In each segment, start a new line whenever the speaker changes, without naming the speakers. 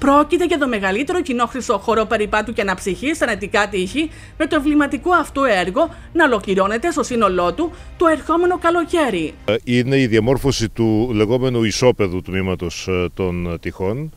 Πρόκειται για το μεγαλύτερο κοινόχρηστο χώρο περιπάτου και αναψυχή στα νετικά τείχη, με το εμβληματικό αυτό έργο να ολοκληρώνεται στο σύνολό του το ερχόμενο καλοκαίρι.
Ε, είναι η διαμόρφωση του λεγόμενου ισόπεδου τμήματος ε, των τυχών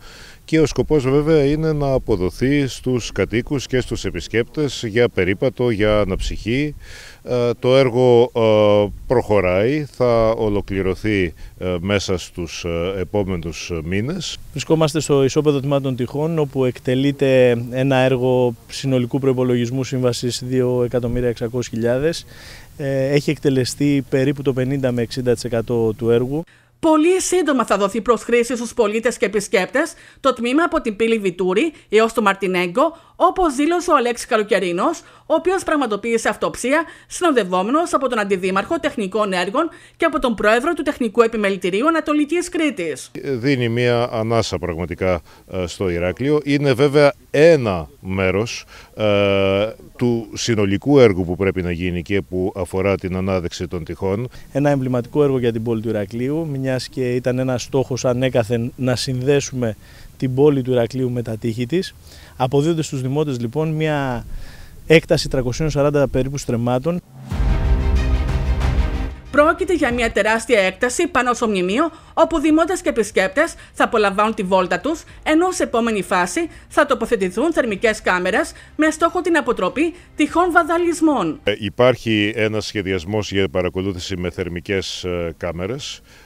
και ο σκοπός βέβαια είναι να αποδοθεί στους κατοίκους και στους επισκέπτες για περίπατο, για αναψυχή. Ε, το έργο ε, προχωράει, θα ολοκληρωθεί ε, μέσα στους επόμενους μήνες.
Βρισκόμαστε στο ισόπεδο τμήματων τυχών όπου εκτελείται ένα έργο συνολικού προϋπολογισμού σύμβασης 2.600.000. Έχει εκτελεστεί περίπου το 50 με 60% του έργου.
Πολύ σύντομα θα δοθεί προ χρήση στους πολίτες και επισκέπτες το τμήμα από την πύλη Βιτούρη έως το Μαρτινέγκο, όπως δήλωσε ο Αλέξης Καλοκαιρίνο, ο οποίος πραγματοποίησε αυτοψία συνοδευόμενος από τον Αντιδήμαρχο Τεχνικών Έργων και από τον Πρόεδρο του Τεχνικού Επιμελητηρίου Ανατολικής Κρήτης.
Δίνει μία ανάσα πραγματικά ε, στο Ηράκλειο. Είναι βέβαια ένα μέρος ε, του συνολικού έργου που πρέπει να γίνει
και που αφορά την ανάδεξη των τυχών. Ένα εμβληματικό έργο για την πόλη του Ηρακλείου, μια και ήταν ένας στόχος ανέκαθεν να συνδέσουμε την πόλη του Ηρακλείου με τα τείχη της. Αποδίδονται στους δημότες λοιπόν μια έκταση 340 περίπου στρεμμάτων.
Πρόκειται για μια τεράστια έκταση πάνω στο μνημείο, όπου δημότες και επισκέπτες θα απολαμβάνουν τη βόλτα τους, ενώ σε επόμενη φάση θα τοποθετηθούν θερμικές κάμερες με στόχο την αποτροπή τυχών βαδαλισμών.
Ε, υπάρχει ένας σχεδιασμός για παρακολούθηση με θερμικές ε, κάμερες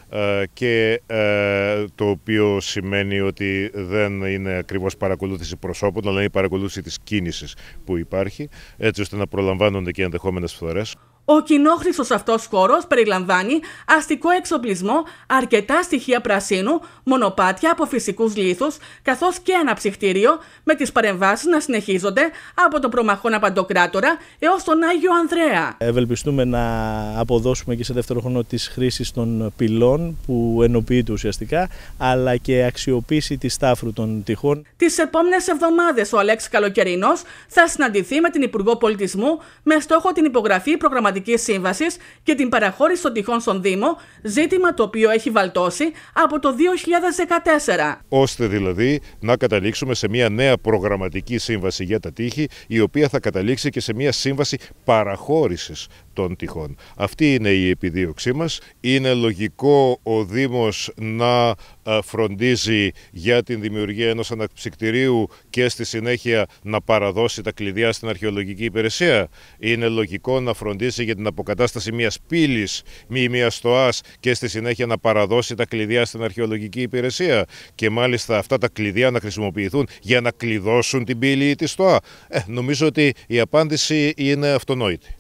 ε, και ε, το οποίο σημαίνει ότι δεν είναι ακριβώς παρακολούθηση προσώπων αλλά είναι παρακολούθηση της κίνησης που υπάρχει έτσι ώστε να προλαμβάνονται και ενδεχόμενες φθορές.
Ο κοινόχρηστος αυτός χώρος περιλαμβάνει αστικό εξοπλισμό, αρκετά στοιχεία πρασίνου, μονοπάτια από φυσικούς λίθους, καθώς και ένα ψυχτήριο, με τις παρεμβάσεις να συνεχίζονται από τον προμαχώνα Παντοκράτορα έως τον Άγιο Ανδρέα.
Ευελπιστούμε να αποδώσουμε και σε δεύτερο χρόνο της χρήσης των πυλών που ενοποιείται ουσιαστικά, αλλά και αξιοποίηση της στάφρου των τυχών.
Τις επόμενες εβδομάδες ο Αλέξης Καλοκαιρινός θα συναντηθεί με την Υπουργό Πολιτισμού με στόχο την υπογραφή προγραμματισμού και την παραχώρηση των τυχών στον Δήμο, ζήτημα το οποίο έχει βαλτώσει από το 2014.
Ώστε δηλαδή να καταλήξουμε σε μια νέα προγραμματική σύμβαση για τα τείχη, η οποία θα καταλήξει και σε μια σύμβαση παραχώρησης αυτή είναι η επιδίωξή μας. Είναι λογικό ο Δήμος να ε, φροντίζει για την δημιουργία ενός αναψυκτηρίου και στη συνέχεια να παραδώσει τα κλειδιά στην αρχαιολογική υπηρεσία. Είναι λογικό να φροντίζει για την αποκατάσταση μιας πύλης μη μιας στοάς και στη συνέχεια να παραδώσει τα κλειδιά στην αρχαιολογική υπηρεσία και μάλιστα αυτά τα κλειδιά να χρησιμοποιηθούν για να κλειδώσουν την πύλη ή τη στοά. Ε, νομίζω ότι η τη στοα είναι αυτονόητη.